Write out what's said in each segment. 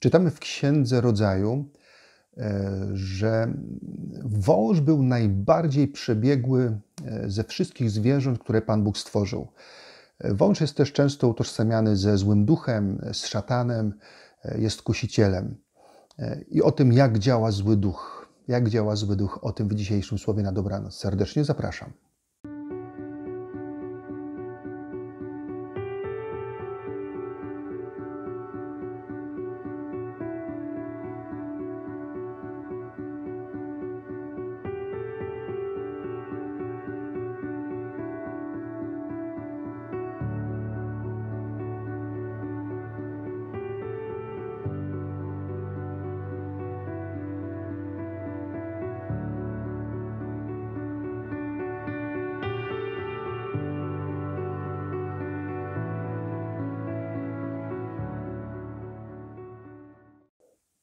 Czytamy w Księdze Rodzaju, e, że wąż był najbardziej przebiegły e, ze wszystkich zwierząt, które Pan Bóg stworzył. Wąż jest też często utożsamiany ze złym duchem, z szatanem, e, jest kusicielem. I o tym, jak działa zły duch, jak działa zły duch, o tym w dzisiejszym słowie na dobranoc. Serdecznie zapraszam.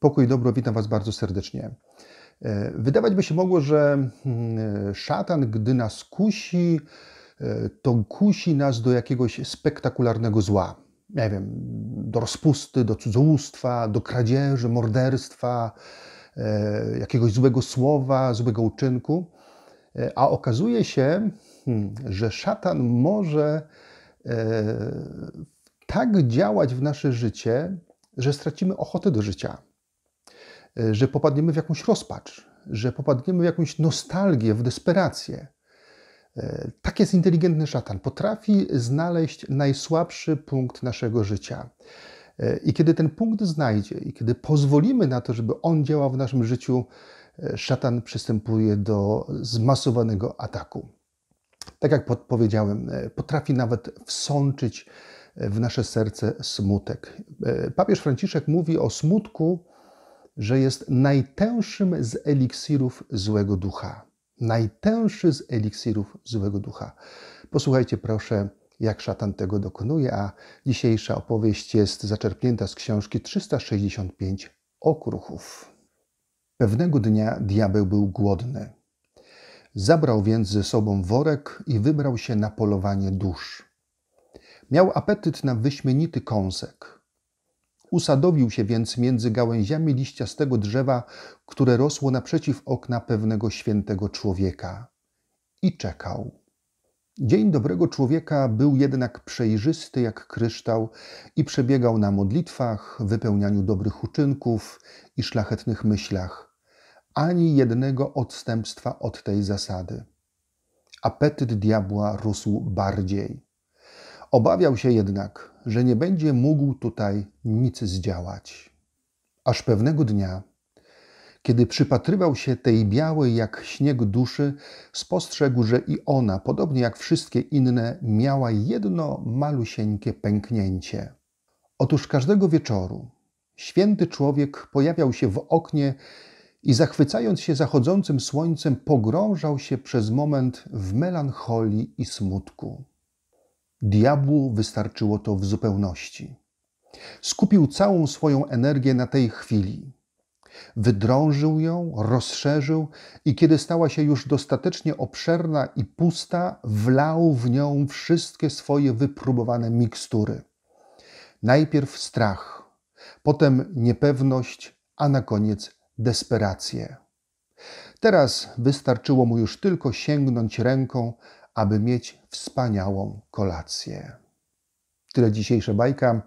Pokój i dobro, witam Was bardzo serdecznie. E, wydawać by się mogło, że hmm, szatan, gdy nas kusi, e, to kusi nas do jakiegoś spektakularnego zła. Nie wiem, do rozpusty, do cudzołóstwa, do kradzieży, morderstwa, e, jakiegoś złego słowa, złego uczynku. A okazuje się, hmm, że szatan może tak działać w nasze życie, że stracimy ochotę do życia że popadniemy w jakąś rozpacz, że popadniemy w jakąś nostalgię, w desperację. E, tak jest inteligentny szatan. Potrafi znaleźć najsłabszy punkt naszego życia. E, I kiedy ten punkt znajdzie, i kiedy pozwolimy na to, żeby on działał w naszym życiu, e, szatan przystępuje do zmasowanego ataku. Tak jak powiedziałem, potrafi nawet wsączyć w nasze serce smutek. Papież Franciszek mówi o smutku że jest najtęższym z eliksirów złego ducha. Najtęższy z eliksirów złego ducha. Posłuchajcie proszę, jak szatan tego dokonuje, a dzisiejsza opowieść jest zaczerpnięta z książki 365 okruchów. Pewnego dnia diabeł był głodny. Zabrał więc ze sobą worek i wybrał się na polowanie dusz. Miał apetyt na wyśmienity kąsek – Usadowił się więc między gałęziami liściastego drzewa, które rosło naprzeciw okna pewnego świętego człowieka. I czekał. Dzień dobrego człowieka był jednak przejrzysty jak kryształ i przebiegał na modlitwach, wypełnianiu dobrych uczynków i szlachetnych myślach. Ani jednego odstępstwa od tej zasady. Apetyt diabła rósł bardziej. Obawiał się jednak, że nie będzie mógł tutaj nic zdziałać. Aż pewnego dnia, kiedy przypatrywał się tej białej jak śnieg duszy, spostrzegł, że i ona, podobnie jak wszystkie inne, miała jedno malusieńkie pęknięcie. Otóż każdego wieczoru święty człowiek pojawiał się w oknie i zachwycając się zachodzącym słońcem, pogrążał się przez moment w melancholii i smutku. Diabłu wystarczyło to w zupełności. Skupił całą swoją energię na tej chwili. Wydrążył ją, rozszerzył i kiedy stała się już dostatecznie obszerna i pusta, wlał w nią wszystkie swoje wypróbowane mikstury. Najpierw strach, potem niepewność, a na koniec desperację. Teraz wystarczyło mu już tylko sięgnąć ręką, aby mieć wspaniałą kolację. Tyle dzisiejsza bajka.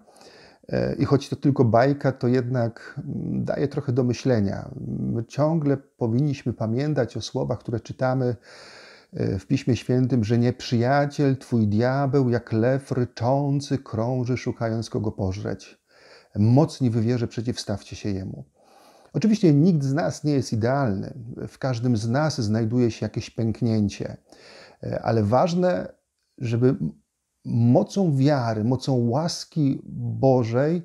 E, I choć to tylko bajka, to jednak mm, daje trochę do myślenia. My ciągle powinniśmy pamiętać o słowach, które czytamy e, w Piśmie Świętym, że nieprzyjaciel, twój diabeł, jak lew ryczący, krąży, szukając kogo pożreć. Mocni w przeciwstawcie się jemu. Oczywiście nikt z nas nie jest idealny. W każdym z nas znajduje się jakieś pęknięcie. E, ale ważne, żeby mocą wiary, mocą łaski Bożej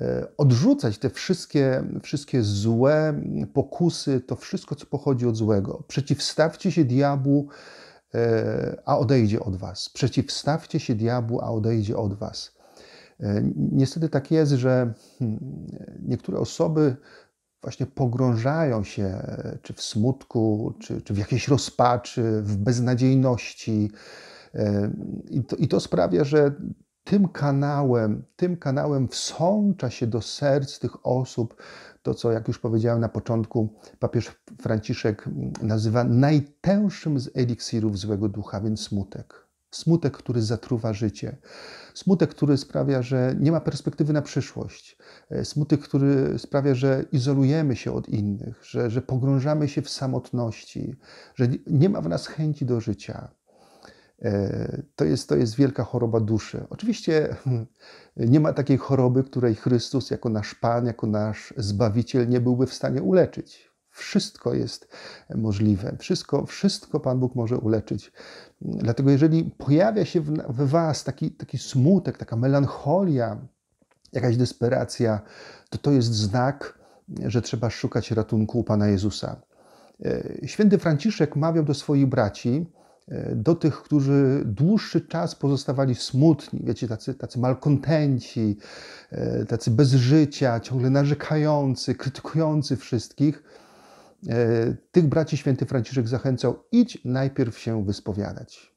e, odrzucać te wszystkie, wszystkie złe pokusy, to wszystko, co pochodzi od złego. Przeciwstawcie się diabłu, e, a odejdzie od was. Przeciwstawcie się diabłu, a odejdzie od was. Niestety tak jest, że hmm, niektóre osoby właśnie pogrążają się e, czy w smutku, czy, czy w jakiejś rozpaczy, w beznadziejności. E, I to, I to sprawia, że tym kanałem, tym kanałem wsącza się do serc tych osób to, co, jak już powiedziałem na początku, papież Franciszek mm, nazywa najtęższym z eliksirów złego ducha, więc smutek. Smutek, który zatruwa życie. Smutek, który sprawia, że nie ma perspektywy na przyszłość. E, smutek, który sprawia, że izolujemy się od innych, że, że pogrążamy się w samotności, że nie ma w nas chęci do życia. E, to jest, to jest wielka choroba duszy. Oczywiście hmm, nie ma takiej choroby, której Chrystus jako nasz Pan, jako nasz Zbawiciel nie byłby w stanie uleczyć. Wszystko jest możliwe, wszystko, wszystko Pan Bóg może uleczyć. Dlatego, jeżeli pojawia się w, Was taki, taki smutek, taka melancholia, jakaś desperacja, to to jest znak, że trzeba szukać ratunku u Pana Jezusa. E, święty Franciszek mawiał do swoich braci, e, do tych, którzy dłuższy czas pozostawali smutni, wiecie, tacy, tacy malkontenci, e, tacy bez życia, ciągle narzekający, krytykujący wszystkich – E, tych braci święty Franciszek zachęcał: idź najpierw się wyspowiadać.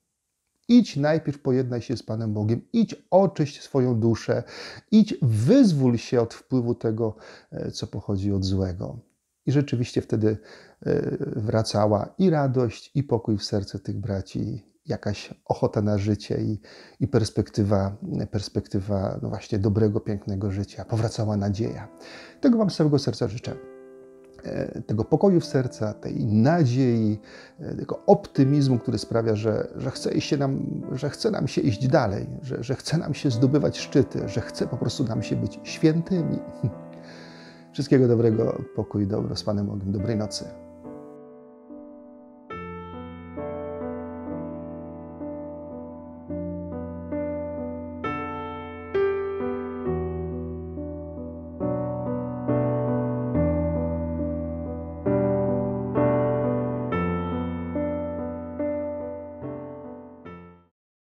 Idź najpierw pojednaj się z Panem Bogiem, idź oczyść swoją duszę, idź wyzwól się od wpływu tego, e, co pochodzi od złego. I rzeczywiście wtedy e, wracała i radość, i pokój w serce tych braci, jakaś ochota na życie i, i perspektywa, perspektywa no właśnie dobrego, pięknego życia. Powracała nadzieja. Tego Wam z całego serca życzę. E, tego pokoju w serca, tej nadziei, e, tego optymizmu, który sprawia, że, że, chce, się nam, że chce nam się iść dalej, że, że chce nam się zdobywać szczyty, że chce po prostu nam się być świętymi. Wszystkiego dobrego, pokój, dobro z Panem Bogiem, dobrej nocy.